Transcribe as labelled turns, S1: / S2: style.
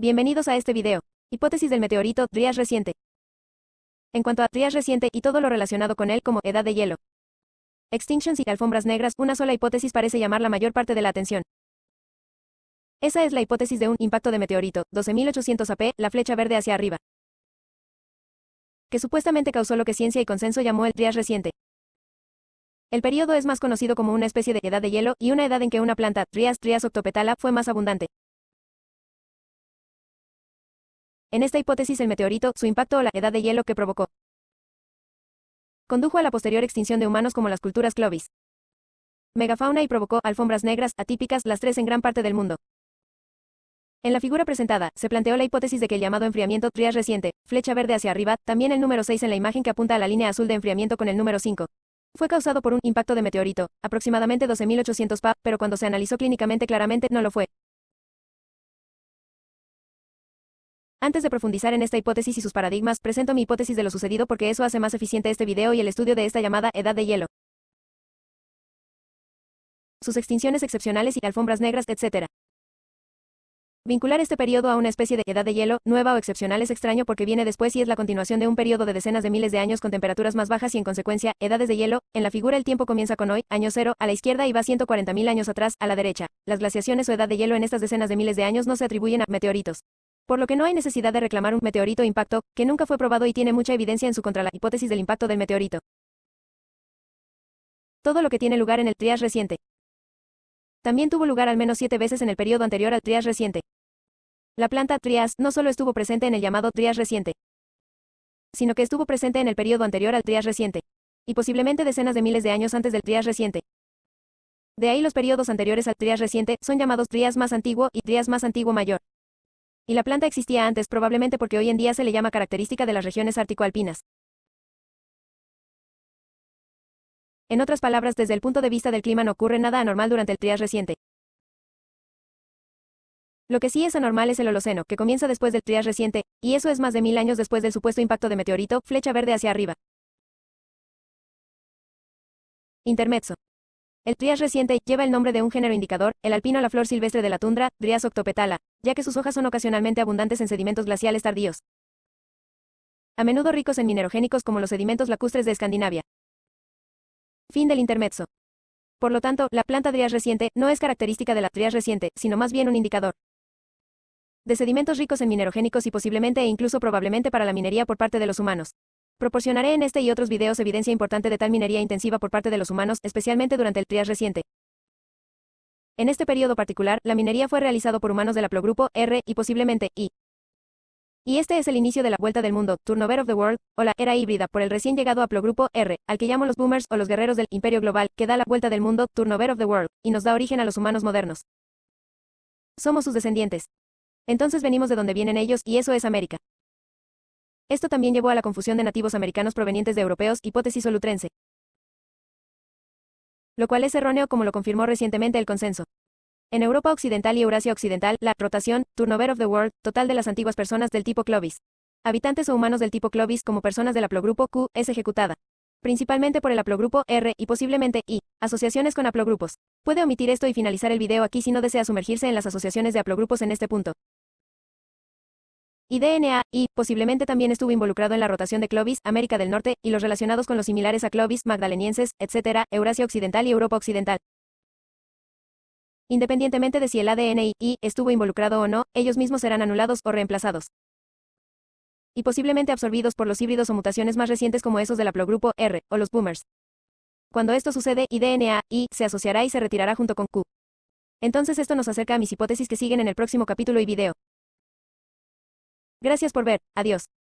S1: Bienvenidos a este video. Hipótesis del meteorito Trias reciente. En cuanto a Trias reciente y todo lo relacionado con él como edad de hielo, extinctions y alfombras negras, una sola hipótesis parece llamar la mayor parte de la atención. Esa es la hipótesis de un impacto de meteorito, 12800 AP, la flecha verde hacia arriba, que supuestamente causó lo que ciencia y consenso llamó el Trias reciente. El periodo es más conocido como una especie de edad de hielo y una edad en que una planta, trias trias octopetala, fue más abundante. En esta hipótesis el meteorito, su impacto o la edad de hielo que provocó, condujo a la posterior extinción de humanos como las culturas Clovis. Megafauna y provocó alfombras negras atípicas, las tres en gran parte del mundo. En la figura presentada, se planteó la hipótesis de que el llamado enfriamiento Trias reciente, flecha verde hacia arriba, también el número 6 en la imagen que apunta a la línea azul de enfriamiento con el número 5. Fue causado por un impacto de meteorito, aproximadamente 12.800 Pa, pero cuando se analizó clínicamente claramente no lo fue. Antes de profundizar en esta hipótesis y sus paradigmas, presento mi hipótesis de lo sucedido porque eso hace más eficiente este video y el estudio de esta llamada edad de hielo. Sus extinciones excepcionales y alfombras negras, etc. Vincular este periodo a una especie de edad de hielo, nueva o excepcional es extraño porque viene después y es la continuación de un periodo de decenas de miles de años con temperaturas más bajas y en consecuencia, edades de hielo. En la figura el tiempo comienza con hoy, año cero, a la izquierda y va 140.000 años atrás, a la derecha. Las glaciaciones o edad de hielo en estas decenas de miles de años no se atribuyen a meteoritos por lo que no hay necesidad de reclamar un meteorito impacto, que nunca fue probado y tiene mucha evidencia en su contra la hipótesis del impacto del meteorito. Todo lo que tiene lugar en el trias reciente. También tuvo lugar al menos siete veces en el periodo anterior al trias reciente. La planta trias no solo estuvo presente en el llamado trias reciente, sino que estuvo presente en el periodo anterior al trias reciente, y posiblemente decenas de miles de años antes del trias reciente. De ahí los periodos anteriores al trias reciente son llamados trias más antiguo y trias más antiguo mayor. Y la planta existía antes probablemente porque hoy en día se le llama característica de las regiones ártico-alpinas. En otras palabras, desde el punto de vista del clima no ocurre nada anormal durante el Trias reciente. Lo que sí es anormal es el Holoceno, que comienza después del Trias reciente, y eso es más de mil años después del supuesto impacto de meteorito, flecha verde hacia arriba. Intermezzo. El Trias reciente lleva el nombre de un género indicador, el alpino a la flor silvestre de la tundra, Trias octopetala, ya que sus hojas son ocasionalmente abundantes en sedimentos glaciales tardíos. A menudo ricos en minerogénicos como los sedimentos lacustres de Escandinavia. Fin del intermezzo. Por lo tanto, la planta Trias reciente no es característica de la Trias reciente, sino más bien un indicador de sedimentos ricos en minerogénicos y posiblemente e incluso probablemente para la minería por parte de los humanos. Proporcionaré en este y otros videos evidencia importante de tal minería intensiva por parte de los humanos, especialmente durante el Trias reciente. En este periodo particular, la minería fue realizada por humanos del aplogrupo R y posiblemente I. Y este es el inicio de la Vuelta del Mundo, Turnover of the World, o la Era Híbrida por el recién llegado aplogrupo R, al que llamo los Boomers o los Guerreros del Imperio Global, que da la Vuelta del Mundo, Turnover of the World, y nos da origen a los humanos modernos. Somos sus descendientes. Entonces venimos de donde vienen ellos, y eso es América. Esto también llevó a la confusión de nativos americanos provenientes de europeos, hipótesis olutrense. Lo cual es erróneo como lo confirmó recientemente el consenso. En Europa Occidental y Eurasia Occidental, la rotación, turnover of the world, total de las antiguas personas del tipo Clovis. Habitantes o humanos del tipo Clovis como personas del haplogrupo Q es ejecutada principalmente por el haplogrupo R y posiblemente I, asociaciones con haplogrupos. Puede omitir esto y finalizar el video aquí si no desea sumergirse en las asociaciones de haplogrupos en este punto y DNA, y posiblemente también estuvo involucrado en la rotación de Clovis, América del Norte, y los relacionados con los similares a Clovis, magdalenienses, etc., Eurasia Occidental y Europa Occidental. Independientemente de si el ADN y, estuvo involucrado o no, ellos mismos serán anulados o reemplazados. Y posiblemente absorbidos por los híbridos o mutaciones más recientes como esos del haplogrupo R, o los boomers. Cuando esto sucede, y DNA, y se asociará y se retirará junto con Q. Entonces esto nos acerca a mis hipótesis que siguen en el próximo capítulo y video. Gracias por ver. Adiós.